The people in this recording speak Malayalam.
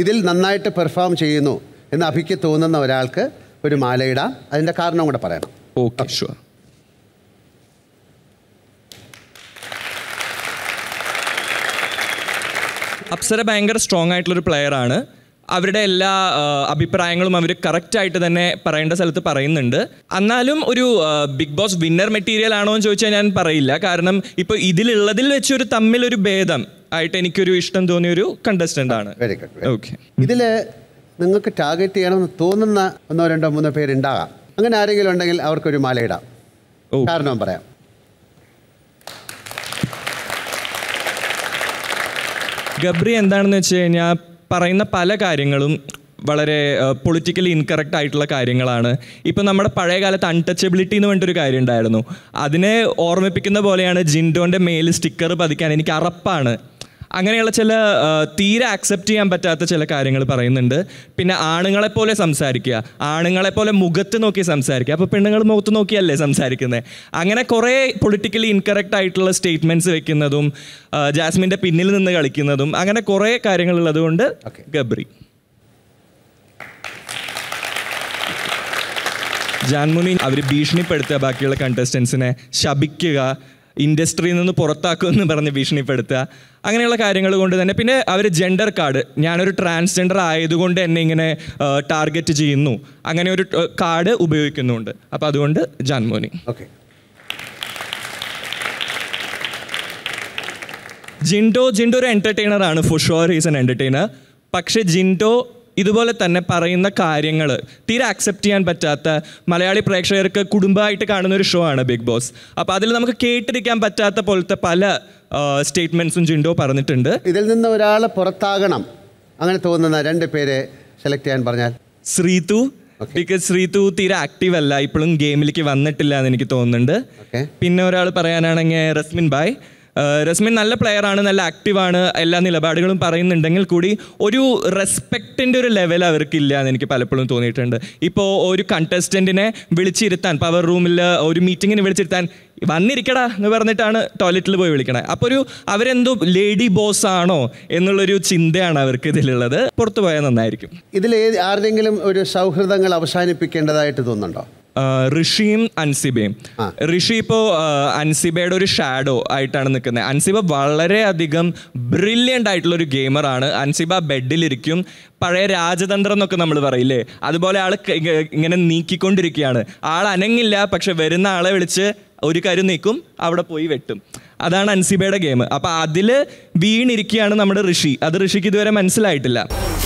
ഇതിൽ നന്നായിട്ട് പെർഫോം ചെയ്യുന്നു എന്ന് അഭിക്ക് തോന്നുന്ന ഒരാൾക്ക് ഒരു മാല ഇടാം അതിൻ്റെ കാരണം കൂടെ പറയണം ഓക്കെ ഷുവർ അപ്സര ഭയങ്കര സ്ട്രോങ് ആയിട്ടുള്ളൊരു പ്ലെയറാണ് അവരുടെ എല്ലാ അഭിപ്രായങ്ങളും അവർ കറക്റ്റായിട്ട് തന്നെ പറയേണ്ട സ്ഥലത്ത് പറയുന്നുണ്ട് എന്നാലും ഒരു ബിഗ് ബോസ് വിന്നർ മെറ്റീരിയൽ ആണോ എന്ന് ചോദിച്ചാൽ ഞാൻ പറയില്ല കാരണം ഇപ്പോൾ ഇതിലുള്ളതിൽ വെച്ചൊരു തമ്മിലൊരു ഭേദം ആയിട്ട് എനിക്കൊരു ഇഷ്ടം തോന്നിയ ഒരു കണ്ടസ്റ്റന്റ് ആണ് ഓക്കെ ഇതില് നിങ്ങൾക്ക് ടാർഗറ്റ് ചെയ്യണമെന്ന് തോന്നുന്ന ഒന്നോ രണ്ടോ മൂന്നോ പേരുണ്ടാകാം അങ്ങനെ ആരെങ്കിലും ഉണ്ടെങ്കിൽ അവർക്കൊരു മാല ഇടാം കാരണം പറയാം ഗബ്രി എന്താണെന്ന് വെച്ച് കഴിഞ്ഞാൽ പറയുന്ന പല കാര്യങ്ങളും വളരെ പൊളിറ്റിക്കലി ഇൻകറക്റ്റ് ആയിട്ടുള്ള കാര്യങ്ങളാണ് ഇപ്പം നമ്മുടെ പഴയ കാലത്ത് അൺടച്ചബിലിറ്റി എന്ന് പറഞ്ഞിട്ടൊരു കാര്യം ഉണ്ടായിരുന്നു അതിനെ ഓർമ്മിപ്പിക്കുന്ന പോലെയാണ് ജിൻഡോൻ്റെ മേൽ സ്റ്റിക്കർ പതിക്കാൻ എനിക്ക് അറപ്പാണ് അങ്ങനെയുള്ള ചില തീരെ അക്സെപ്റ്റ് ചെയ്യാൻ പറ്റാത്ത ചില കാര്യങ്ങൾ പറയുന്നുണ്ട് പിന്നെ ആണുങ്ങളെപ്പോലെ സംസാരിക്കുക ആണുങ്ങളെപ്പോലെ മുഖത്ത് നോക്കി സംസാരിക്കുക അപ്പോൾ പെണ്ണുങ്ങൾ മുഖത്ത് നോക്കിയല്ലേ സംസാരിക്കുന്നത് അങ്ങനെ കുറേ പൊളിറ്റിക്കലി ഇൻകറക്റ്റ് ആയിട്ടുള്ള സ്റ്റേറ്റ്മെൻറ്റ്സ് വെക്കുന്നതും ജാസ്മിൻ്റെ പിന്നിൽ നിന്ന് കളിക്കുന്നതും അങ്ങനെ കുറേ കാര്യങ്ങളുള്ളത് കൊണ്ട് ഗബ്രി ജാൻമുനി അവർ ഭീഷണിപ്പെടുത്തുക ബാക്കിയുള്ള കണ്ടസ്റ്റൻസിനെ ശപിക്കുക ഇൻഡസ്ട്രിയിൽ നിന്ന് പുറത്താക്കുമെന്ന് പറഞ്ഞ് ഭീഷണിപ്പെടുത്തുക അങ്ങനെയുള്ള കാര്യങ്ങൾ കൊണ്ട് തന്നെ പിന്നെ അവർ ജെൻഡർ കാർഡ് ഞാനൊരു ട്രാൻസ്ജെൻഡർ ആയതുകൊണ്ട് എന്നെ ഇങ്ങനെ ടാർഗറ്റ് ചെയ്യുന്നു അങ്ങനെ ഒരു കാർഡ് ഉപയോഗിക്കുന്നുണ്ട് അപ്പോൾ അതുകൊണ്ട് ജാൻമോനി ഓക്കെ ജിൻഡോ ജിൻഡോ ഒരു എൻ്റർടൈനറാണ് ആണ് ഫുഷോർ ഈസ് എൻ എൻ്റർടൈനർ പക്ഷേ ജിൻഡോ ഇതുപോലെ തന്നെ പറയുന്ന കാര്യങ്ങൾ തീരെ ആക്സെപ്റ്റ് ചെയ്യാൻ പറ്റാത്ത മലയാളി പ്രേക്ഷകർക്ക് കുടുംബമായിട്ട് കാണുന്ന ഒരു ഷോ ആണ് ബിഗ് ബോസ് അപ്പോൾ അതിൽ നമുക്ക് കേട്ടിരിക്കാൻ പറ്റാത്ത പോലത്തെ പല സ്റ്റേറ്റ്മെൻസും ജിൻഡോ പറഞ്ഞിട്ടുണ്ട് ഇതിൽ നിന്ന് ഒരാൾ പുറത്താകണം അങ്ങനെ തോന്നുന്ന രണ്ട് പേരെ സെലക്ട് ചെയ്യാൻ പറഞ്ഞാൽ ശ്രീതു ബിക്കോസ് ശ്രീതു തീരെ ആക്റ്റീവ് അല്ല ഇപ്പോഴും ഗെയിമിലേക്ക് വന്നിട്ടില്ല എന്ന് എനിക്ക് തോന്നുന്നുണ്ട് പിന്നെ ഒരാൾ പറയാനാണെങ്കിൽ റസ്മിൻ ബായ് റസ്മിൻ നല്ല പ്ലെയറാണ് നല്ല ആക്റ്റീവാണ് എല്ലാ നിലപാടുകളും പറയുന്നുണ്ടെങ്കിൽ കൂടി ഒരു റെസ്പെക്റ്റിൻ്റെ ഒരു ലെവൽ അവർക്കില്ല എന്ന് എനിക്ക് പലപ്പോഴും തോന്നിയിട്ടുണ്ട് ഇപ്പോൾ ഒരു കണ്ടസ്റ്റൻറ്റിനെ വിളിച്ചിരുത്താൻ പവർ റൂമിൽ ഒരു മീറ്റിങ്ങിന് വിളിച്ചിരുത്താൻ വന്നിരിക്കടാ എന്ന് പറഞ്ഞിട്ടാണ് ടോയ്ലറ്റിൽ പോയി വിളിക്കണേ അപ്പോൾ ഒരു അവരെന്തോ ലേഡി ബോസ് ആണോ എന്നുള്ളൊരു ചിന്തയാണ് അവർക്ക് ഇതിലുള്ളത് പുറത്തു പോയാൽ നന്നായിരിക്കും ഇതിൽ ആരുടെങ്കിലും ഒരു സൗഹൃദങ്ങൾ അവസാനിപ്പിക്കേണ്ടതായിട്ട് തോന്നുന്നുണ്ടോ ഋഷിയും അൻസിബയും ഋഷി ഇപ്പോൾ അൻസിബയുടെ ഒരു ഷാഡോ ആയിട്ടാണ് നിൽക്കുന്നത് അൻസിബ വളരെയധികം ബ്രില്യൻ്റ് ആയിട്ടുള്ള ഒരു ഗെയിമറാണ് അൻസിബ ബെഡിലിരിക്കും പഴയ രാജതന്ത്രം എന്നൊക്കെ നമ്മൾ പറയില്ലേ അതുപോലെ ആൾ ഇങ്ങനെ നീക്കിക്കൊണ്ടിരിക്കുകയാണ് ആൾ അനങ്ങില്ല പക്ഷെ വരുന്ന ആളെ വിളിച്ച് ഒരു കാര്യം നീക്കും അവിടെ പോയി വെട്ടും അതാണ് അൻസിബയുടെ ഗെയിം അപ്പോൾ അതിൽ വീണിരിക്കുകയാണ് നമ്മുടെ ഋഷി അത് ഋഷിക്ക് ഇതുവരെ മനസ്സിലായിട്ടില്ല